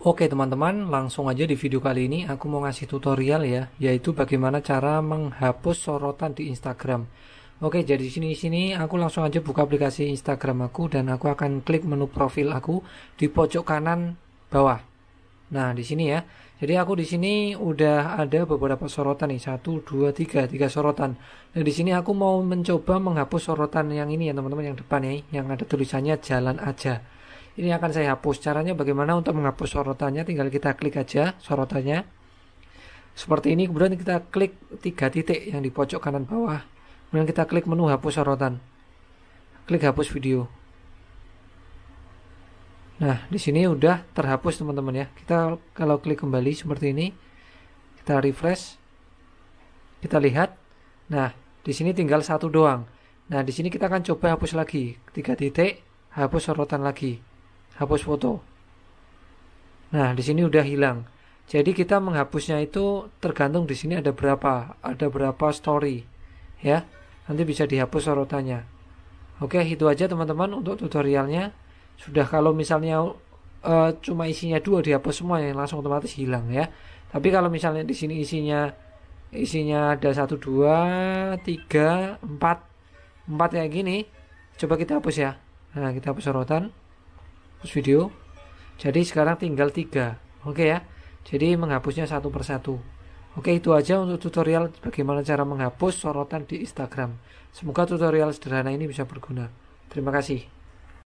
Oke teman-teman, langsung aja di video kali ini aku mau ngasih tutorial ya, yaitu bagaimana cara menghapus sorotan di Instagram. Oke, jadi di sini sini aku langsung aja buka aplikasi Instagram aku dan aku akan klik menu profil aku di pojok kanan bawah. Nah, di sini ya. Jadi aku di sini udah ada beberapa sorotan nih, 1 2 3, 3 sorotan. Nah, di sini aku mau mencoba menghapus sorotan yang ini ya, teman-teman, yang depan ya, yang ada tulisannya jalan aja ini akan saya hapus caranya bagaimana untuk menghapus sorotannya tinggal kita klik aja sorotannya seperti ini kemudian kita klik tiga titik yang di pojok kanan bawah kemudian kita klik menu hapus sorotan klik hapus video nah di sini udah terhapus teman-teman ya kita kalau klik kembali seperti ini kita refresh kita lihat nah di sini tinggal satu doang nah di sini kita akan coba hapus lagi tiga titik hapus sorotan lagi hapus foto. Nah, di sini udah hilang. Jadi kita menghapusnya itu tergantung di sini ada berapa, ada berapa story, ya. Nanti bisa dihapus sorotannya. Oke, itu aja teman-teman untuk tutorialnya. Sudah kalau misalnya uh, cuma isinya dua dihapus semua yang langsung otomatis hilang ya. Tapi kalau misalnya di sini isinya isinya ada satu dua tiga empat empat kayak gini, coba kita hapus ya. Nah, kita hapus sorotan hapus video jadi sekarang tinggal tiga oke okay ya jadi menghapusnya satu persatu oke okay, itu aja untuk tutorial bagaimana cara menghapus sorotan di Instagram semoga tutorial sederhana ini bisa berguna terima kasih